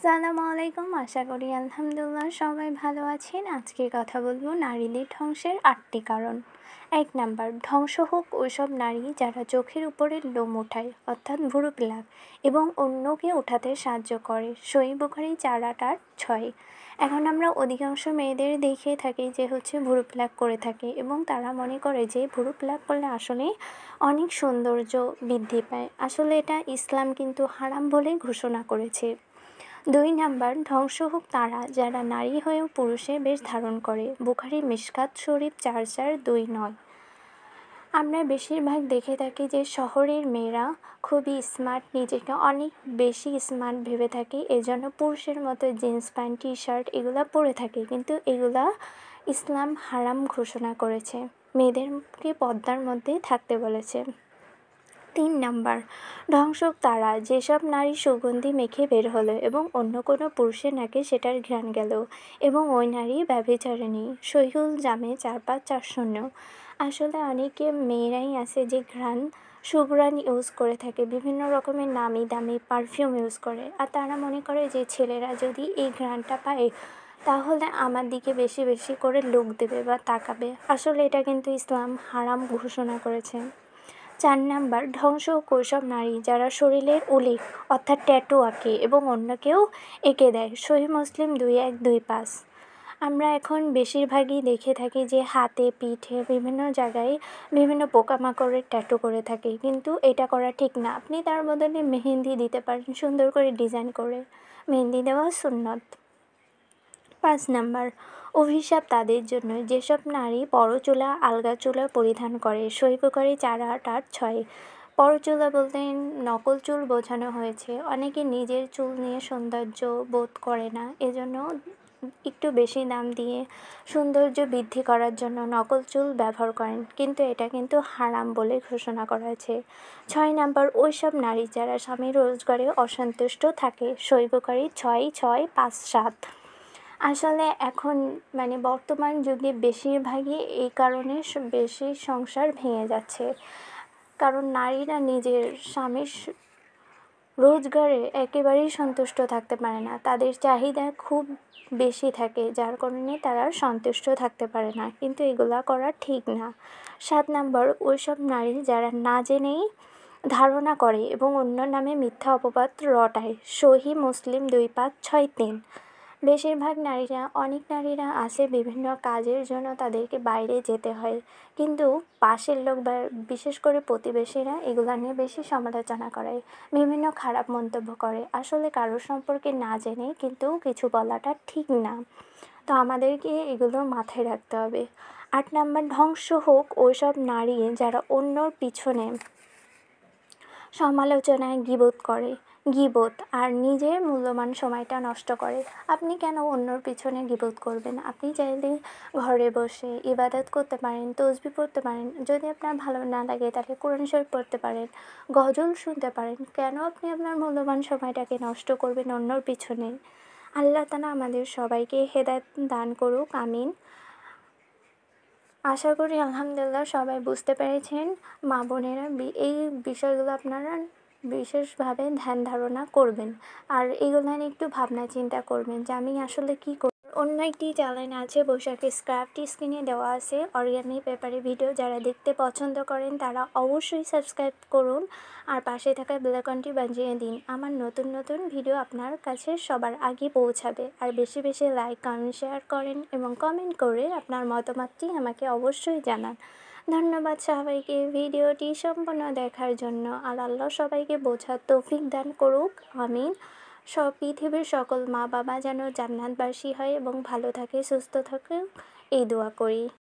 সালাম আলাইকুম আশা করি আলহামদুলিল্লাহ সবাই ভালো আছেন আজকে কথা বলবো নারীদের ধ্বংসের আটটি কারণ এক নাম্বার ধ্বংস হোক ওইসব নারী যারা চোখের উপরে লোম ওঠায় অর্থাৎ ভুরু প্লাগ এবং অন্যকে ওঠাতে সাহায্য করে সই বোখারি চার ছয় এখন আমরা অধিকাংশ মেয়েদের দেখে থাকি যে হচ্ছে ভুরুপ প্লাগ করে থাকে এবং তারা মনে করে যে ভুরুপ প্লাগ করলে আসলে অনেক সৌন্দর্য বৃদ্ধি পায় আসলে এটা ইসলাম কিন্তু হারাম বলে ঘোষণা করেছে দুই নাম্বার ধ্বংস হোক তারা যারা নারী হয়েও পুরুষের বেশ ধারণ করে বুখারি মিসকাত শরীফ চার চার দুই নয় আমরা বেশিরভাগ দেখে থাকি যে শহরের মেয়েরা খুবই স্মার্ট নিজেকে অনেক বেশি স্মার্ট ভেবে থাকে এজন্য পুরুষের মতো জিন্স প্যান্ট টি শার্ট এগুলো পরে থাকে কিন্তু এগুলা ইসলাম হারাম ঘোষণা করেছে মেয়েদেরকে পর্দার মধ্যে থাকতে বলেছে তিন নাম্বার ধ্বংসক তারা যেসব নারী সুগন্ধি মেখে বের হলো এবং অন্য কোনো পুরুষের নাকে সেটার ঘ্রাণ গেল এবং ওই নারী ব্যবচারণী সহিউল জামে চার পাঁচ চার শূন্য আসলে অনেকে মেয়েরাই আছে যে ঘ্রাণ সুগ্রাণ ইউজ করে থাকে বিভিন্ন রকমের নামি দামি পারফিউম ইউজ করে আর তারা মনে করে যে ছেলেরা যদি এই ঘ্রাণটা পায় তাহলে আমার দিকে বেশি বেশি করে লোক দেবে বা তাকাবে আসলে এটা কিন্তু ইসলাম হারাম ঘোষণা করেছে চার নাম্বার ধ্বংস ও কৈশব নারী যারা শরীরের উলি অর্থাৎ ট্যাটু আঁকে এবং অন্যকেও এঁকে দেয় সহি মুসলিম দুই এক দুই পাঁচ আমরা এখন বেশিরভাগই দেখে থাকি যে হাতে পিঠে বিভিন্ন জায়গায় বিভিন্ন পোকামাকড়ের ট্যাটু করে থাকে কিন্তু এটা করা ঠিক না আপনি তার বদলে মেহেন্দি দিতে পারেন সুন্দর করে ডিজাইন করে মেহেন্দি দেওয়া সুন্নত পাঁচ নাম্বার অভিশাপ তাদের জন্য যেসব নারী পরচুলা আলগা চুলা পরিধান করে চার আট আট ছয় পরচুলা বলতে নকল চুল বোঝানো হয়েছে অনেকে নিজের চুল নিয়ে সৌন্দর্য বোধ করে না এজন্য একটু বেশি দাম দিয়ে সৌন্দর্য বৃদ্ধি করার জন্য নকল চুল ব্যবহার করেন কিন্তু এটা কিন্তু হারাম বলে ঘোষণা করা হয়েছে ছয় নাম্বার ওই সব নারী যারা স্বামী রোজগারে অসন্তুষ্ট থাকে শৈবকারী ছয় ছয় পাঁচ সাত আসলে এখন মানে বর্তমান যুগে বেশিরভাগই এই কারণে বেশি সংসার ভেঙে যাচ্ছে কারণ নারীরা নিজের স্বামীর রোজগারে একেবারেই সন্তুষ্ট থাকতে পারে না তাদের চাহিদা খুব বেশি থাকে যার কারণে তারা সন্তুষ্ট থাকতে পারে না কিন্তু এগুলা করা ঠিক না সাত ওই ওইসব নারী যারা না জেনেই ধারণা করে এবং অন্য নামে মিথ্যা অপবাদ রটায় সহি মুসলিম দুই পাঁচ ছয় তিন বেশিরভাগ নারীরা অনেক নারীরা আছে বিভিন্ন কাজের জন্য তাদেরকে বাইরে যেতে হয় কিন্তু পাশের লোক বা বিশেষ করে প্রতিবেশীরা এগুলা নিয়ে বেশি সমালোচনা করে বিভিন্ন খারাপ মন্তব্য করে আসলে কারোর সম্পর্কে না জেনে কিন্তু কিছু বলাটা ঠিক না তো আমাদেরকে এগুলো মাথায় রাখতে হবে আট নাম্বার ধ্বংস হোক ওইসব নারী যারা অন্যর পিছনে সমালোচনায় গিবোধ করে গিবোধ আর নিজের মূল্যবান সময়টা নষ্ট করে আপনি কেন অন্যর পিছনে গিবোধ করবেন আপনি চাইলে ঘরে বসে ইবাদত করতে পারেন তসবি পড়তে পারেন যদি আপনার ভালো না লাগে তাহলে কোরআন শরীফ পড়তে পারেন গজল শুনতে পারেন কেন আপনি আপনার মূল্যবান সময়টাকে নষ্ট করবেন অন্যর পিছনে আল্লাহ তালা আমাদের সবাইকে হেদায়ত দান করুক আমিন আশা করি আলহামদুলিল্লাহ সবাই বুঝতে পেরেছেন মা বোনেরা এই বিষয়গুলো আপনারা বিশেষভাবে ধ্যান ধারণা করবেন আর এগুলো নিয়ে একটু ভাবনা চিন্তা করবেন যে আমি আসলে কী করব অন্য একটি চ্যানেল আছে বৈশাখের স্ক্রাফটি স্ক্রিনে দেওয়া আছে অরিগামি পেপারে ভিডিও যারা দেখতে পছন্দ করেন তারা অবশ্যই সাবস্ক্রাইব করুন আর পাশে থাকা বেলাকনটি বাজিয়ে দিন আমার নতুন নতুন ভিডিও আপনার কাছে সবার আগে পৌঁছাবে আর বেশি বেশি লাইক কমেন্ট শেয়ার করেন এবং কমেন্ট করে আপনার মতামতটি আমাকে অবশ্যই জানান ধন্যবাদ সবাইকে ভিডিওটি সম্পূর্ণ দেখার জন্য আর আল্লাহ সবাইকে বোঝার তৌফিক দান করুক আমিন সব পৃথিবীর সকল মা বাবা যেন জান্নাতবাসী হয় এবং ভালো থাকে সুস্থ থাকে এই দোয়া করি